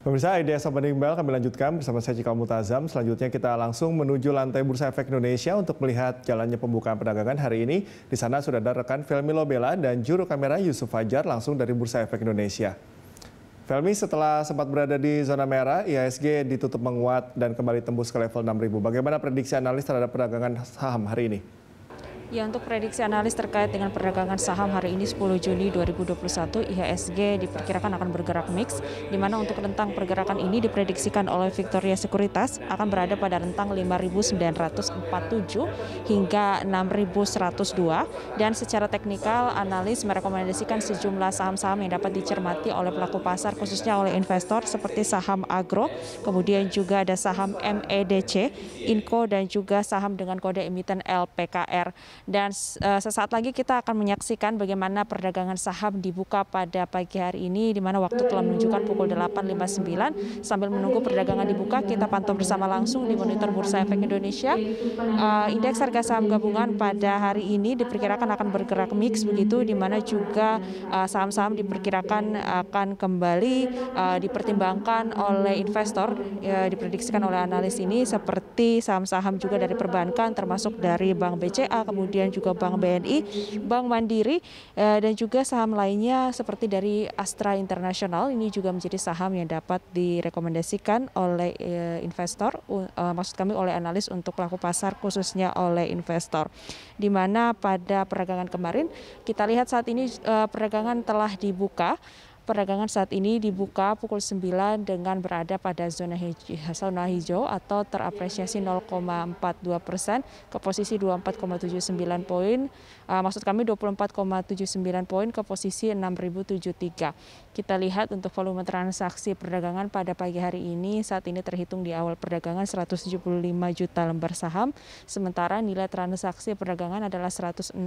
Pemirsa Idea Sobat Iqbal kami lanjutkan bersama saya Cikal Mutazam. Selanjutnya kita langsung menuju lantai Bursa Efek Indonesia untuk melihat jalannya pembukaan perdagangan hari ini. Di sana sudah ada rekan Felmi Lobela dan juru kamera Yusuf Fajar langsung dari Bursa Efek Indonesia. Felmi, setelah sempat berada di zona merah, IHSG ditutup menguat dan kembali tembus ke level 6.000. Bagaimana prediksi analis terhadap perdagangan saham hari ini? Ya untuk prediksi analis terkait dengan perdagangan saham hari ini 10 Juni 2021 IHSG diperkirakan akan bergerak mix di mana untuk rentang pergerakan ini diprediksikan oleh Victoria Sekuritas akan berada pada rentang 5.947 hingga 6.102 dan secara teknikal analis merekomendasikan sejumlah saham-saham yang dapat dicermati oleh pelaku pasar khususnya oleh investor seperti saham agro, kemudian juga ada saham MEDC, INCO dan juga saham dengan kode emiten LPKR. Dan eh, sesaat lagi kita akan menyaksikan bagaimana perdagangan saham dibuka pada pagi hari ini di mana waktu telah menunjukkan pukul 8.59 sambil menunggu perdagangan dibuka kita pantau bersama langsung di monitor Bursa Efek Indonesia. Uh, indeks harga saham gabungan pada hari ini diperkirakan akan bergerak mix begitu di mana juga eh, saham-saham uh, diperkirakan akan kembali uh, dipertimbangkan oleh investor ya, diprediksikan oleh analis ini seperti saham-saham juga dari perbankan termasuk dari Bank BCA kemudian kemudian juga Bank BNI, Bank Mandiri, eh, dan juga saham lainnya seperti dari Astra International. Ini juga menjadi saham yang dapat direkomendasikan oleh eh, investor, eh, maksud kami oleh analis untuk pelaku pasar khususnya oleh investor. Di mana pada perdagangan kemarin kita lihat saat ini perdagangan telah dibuka perdagangan saat ini dibuka pukul 9 dengan berada pada zona hijau, atau terapresiasi 0,42 persen ke posisi 24,79 poin, uh, maksud kami 24,79 poin ke posisi 6.073. Kita lihat untuk volume transaksi perdagangan pada pagi hari ini saat ini terhitung di awal perdagangan 175 juta lembar saham, sementara nilai transaksi perdagangan adalah 116 uh,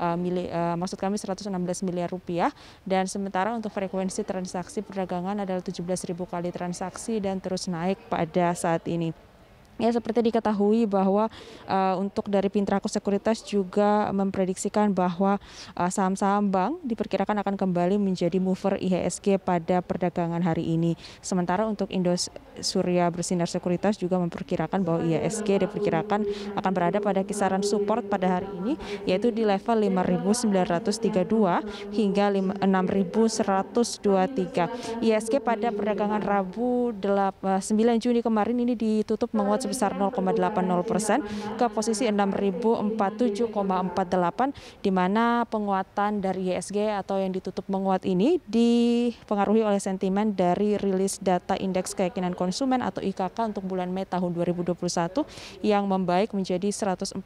ah, mili, uh, maksud kami 116 miliar rupiah dan sementara untuk untuk frekuensi transaksi perdagangan adalah 17.000 kali transaksi dan terus naik pada saat ini. Ya, seperti diketahui bahwa uh, untuk dari Pintraku Sekuritas juga memprediksikan bahwa uh, saham-saham bank diperkirakan akan kembali menjadi mover IHSG pada perdagangan hari ini. Sementara untuk Indos Surya Bersinar Sekuritas juga memperkirakan bahwa IHSG diperkirakan akan berada pada kisaran support pada hari ini yaitu di level 5.932 hingga 6.123. IHSG pada perdagangan Rabu 9 eh, Juni kemarin ini ditutup menguat sebesar 0,80 persen ke posisi 6.047,48 di mana penguatan dari ISG e atau yang ditutup menguat ini dipengaruhi oleh sentimen dari rilis data indeks keyakinan konsumen atau IKK untuk bulan Mei tahun 2021 yang membaik menjadi 104,4.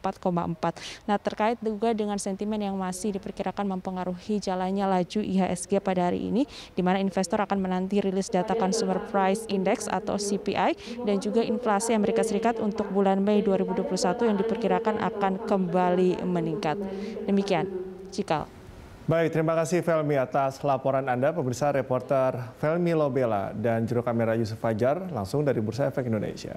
Nah terkait juga dengan sentimen yang masih diperkirakan mempengaruhi jalannya laju IHSG pada hari ini di mana investor akan menanti rilis data Consumer Price Index atau CPI dan juga inflasi Amerika Serikat untuk bulan Mei 2021 yang diperkirakan akan kembali meningkat. Demikian, Cikal. Baik, terima kasih Felmi atas laporan Anda. Pemirsa reporter Felmi Lobela dan juru kamera Yusuf Fajar langsung dari Bursa Efek Indonesia.